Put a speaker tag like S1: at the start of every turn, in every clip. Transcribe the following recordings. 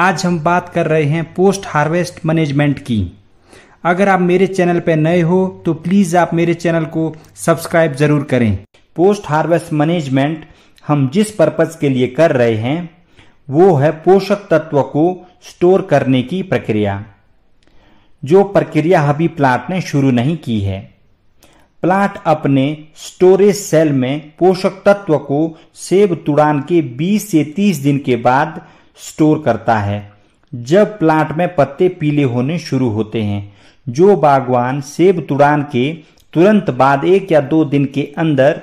S1: आज हम बात कर रहे हैं पोस्ट हार्वेस्ट मैनेजमेंट की अगर आप मेरे चैनल पर नए हो तो प्लीज़ आप मेरे चैनल को सब्सक्राइब ज़रूर करें पोस्ट हार्वेस्ट मैनेजमेंट हम जिस पर्पज़ के लिए कर रहे हैं वो है पोषक तत्व को स्टोर करने की प्रक्रिया जो प्रक्रिया अभी प्लांट ने शुरू नहीं की है प्लांट अपने स्टोरेज सेल में पोषक तत्व को सेब तुड़ान के 20 से 30 दिन के बाद स्टोर करता है जब प्लांट में पत्ते पीले होने शुरू होते हैं जो बागवान सेब तुड़ान के तुरंत बाद एक या दो दिन के अंदर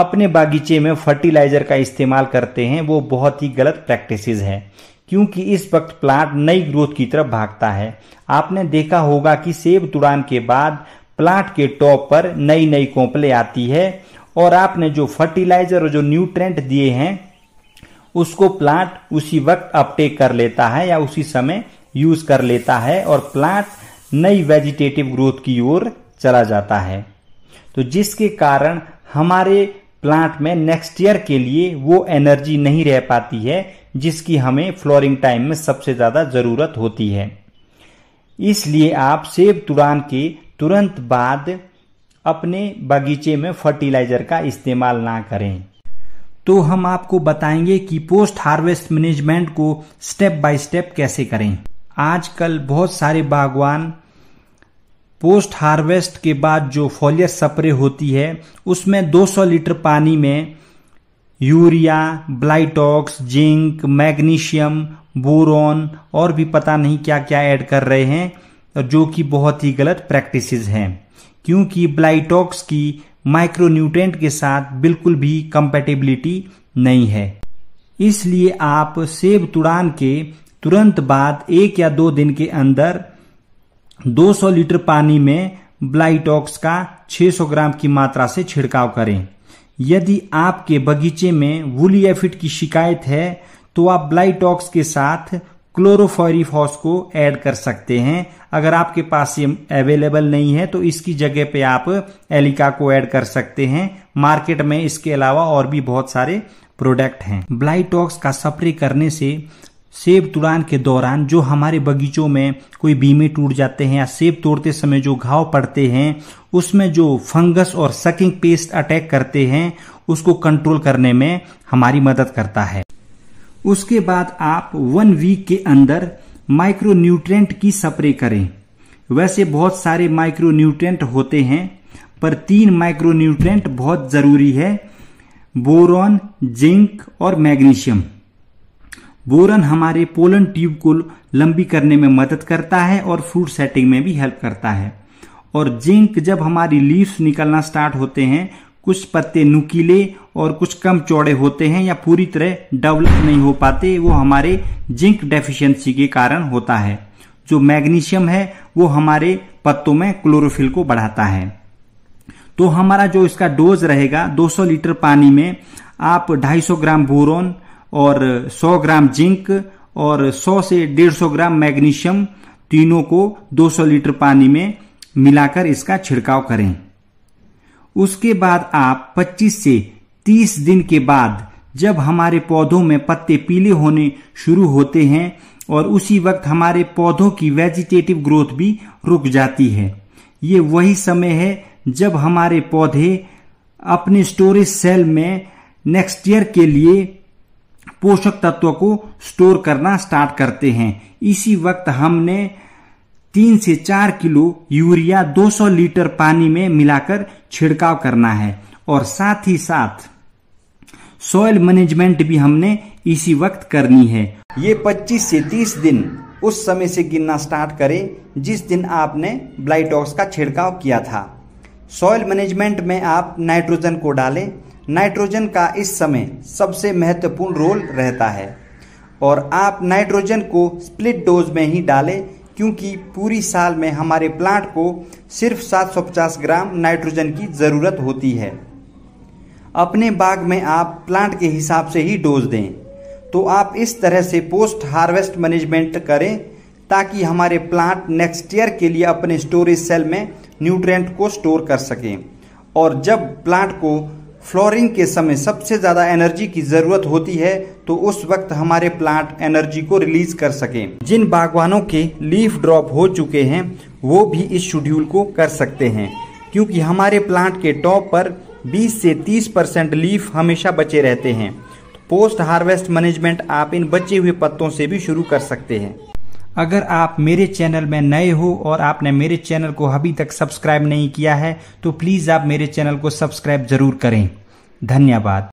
S1: अपने बागीचे में फर्टिलाइजर का इस्तेमाल करते हैं वो बहुत ही गलत प्रैक्टिसेस है क्योंकि इस वक्त प्लांट नई ग्रोथ की तरफ भागता है आपने देखा होगा कि सेब तुड़ान के बाद प्लांट के टॉप पर नई नई कोंपले आती है और आपने जो फर्टिलाइजर और जो न्यूट्रेंट दिए हैं उसको प्लांट उसी वक्त अपटेक कर लेता है या उसी समय यूज कर लेता है और प्लांट नई वेजिटेटिव ग्रोथ की ओर चला जाता है तो जिसके कारण हमारे प्लांट में नेक्स्ट ईयर के लिए वो एनर्जी नहीं रह पाती है जिसकी हमें फ्लोरिंग टाइम में सबसे ज़्यादा ज़रूरत होती है इसलिए आप सेब तुड़ान के तुरंत बाद अपने बगीचे में फर्टिलाइज़र का इस्तेमाल ना करें तो हम आपको बताएंगे कि पोस्ट हार्वेस्ट मैनेजमेंट को स्टेप बाय स्टेप कैसे करें आजकल बहुत सारे बागवान पोस्ट हार्वेस्ट के बाद जो फॉलियर स्प्रे होती है उसमें 200 लीटर पानी में urea Blitox zinc magnesium boron और भी पता नहीं क्या क्या ऐड कर रहे हैं जो कि बहुत ही गलत प्रैक्टिसेस हैं क्योंकि ब्लाइटॉक्स की माइक्रोन्यूट्रेंट के साथ बिल्कुल भी कंपेटेबिलिटी नहीं है इसलिए आप सेब तुड़ान के तुरंत बाद एक या दो दिन के अंदर 200 लीटर पानी में ब्लाइटॉक्स का 600 ग्राम की मात्रा से छिड़काव करें यदि आपके बगीचे में वुली एफिड की शिकायत है तो आप ब्लाइटॉक्स के साथ क्लोरोफायरिफॉस को ऐड कर सकते हैं अगर आपके पास ये अवेलेबल नहीं है तो इसकी जगह पे आप एलिका को ऐड कर सकते हैं मार्केट में इसके अलावा और भी बहुत सारे प्रोडक्ट हैं ब्लाइटॉक्स का स्प्रे करने से सेब तुड़ान के दौरान जो हमारे बगीचों में कोई बीमे टूट जाते हैं या सेब तोड़ते समय जो घाव पड़ते हैं उसमें जो फंगस और सकिंग पेस्ट अटैक करते हैं उसको कंट्रोल करने में हमारी मदद करता है उसके बाद आप वन वीक के अंदर माइक्रो न्यूट्रेंट की स्प्रे करें वैसे बहुत सारे माइक्रो न्यूट्रेंट होते हैं पर तीन माइक्रो न्यूट्रेंट बहुत ज़रूरी है बोरॉन जिंक और मैग्नीशियम बोरन हमारे पोलन ट्यूब को लंबी करने में मदद करता है और फ्रूट सेटिंग में भी हेल्प करता है और जिंक जब हमारी लीव्स निकलना स्टार्ट होते हैं कुछ पत्ते नुकीले और कुछ कम चौड़े होते हैं या पूरी तरह डेवलप नहीं हो पाते वो हमारे जिंक डेफिशिएंसी के कारण होता है जो मैग्नीशियम है वो हमारे पत्तों में क्लोरोफिल को बढ़ाता है तो हमारा जो इसका डोज रहेगा 200 लीटर पानी में आप 250 ग्राम बोरोन और 100 ग्राम जिंक और 100 से 150 ग्राम मैग्नीशियम तीनों को 200 लीटर पानी में मिलाकर इसका छिड़काव करें उसके बाद आप 25 से 30 दिन के बाद जब हमारे पौधों में पत्ते पीले होने शुरू होते हैं और उसी वक्त हमारे पौधों की वेजिटेटिव ग्रोथ भी रुक जाती है ये वही समय है जब हमारे पौधे अपने स्टोरेज सेल में नेक्स्ट ईयर के लिए पोषक तत्व को स्टोर करना स्टार्ट करते हैं इसी वक्त हमने तीन से चार किलो यूरिया 200 लीटर पानी में मिलाकर छिड़काव करना है और साथ ही साथ सॉइल मैनेजमेंट भी हमने इसी वक्त करनी है ये 25 से 30 दिन उस समय से गिनना स्टार्ट करें जिस दिन आपने ब्लाइटॉक्स का छिड़काव किया था सॉइल मैनेजमेंट में आप नाइट्रोजन को डालें नाइट्रोजन का इस समय सबसे महत्वपूर्ण रोल रहता है और आप नाइट्रोजन को स्प्लिट डोज में ही डालें क्योंकि पूरी साल में हमारे प्लांट को सिर्फ 750 ग्राम नाइट्रोजन की ज़रूरत होती है अपने बाग में आप प्लांट के हिसाब से ही डोज दें तो आप इस तरह से पोस्ट हार्वेस्ट मैनेजमेंट करें ताकि हमारे प्लांट नेक्स्ट ईयर के लिए अपने स्टोरेज सेल में न्यूट्रेंट को स्टोर कर सकें और जब प्लांट को फ्लोरिंग के समय सबसे ज़्यादा एनर्जी की ज़रूरत होती है तो उस वक्त हमारे प्लांट एनर्जी को रिलीज कर सके जिन बागवानों के लीफ ड्रॉप हो चुके हैं वो भी इस शेड्यूल को कर सकते हैं क्योंकि हमारे प्लांट के टॉप पर 20 से 30 परसेंट लीफ हमेशा बचे रहते हैं पोस्ट हार्वेस्ट मैनेजमेंट आप इन बचे हुए पत्तों से भी शुरू कर सकते हैं अगर आप मेरे चैनल में नए हो और आपने मेरे चैनल को अभी तक सब्सक्राइब नहीं किया है तो प्लीज़ आप मेरे चैनल को सब्सक्राइब ज़रूर करें धन्यवाद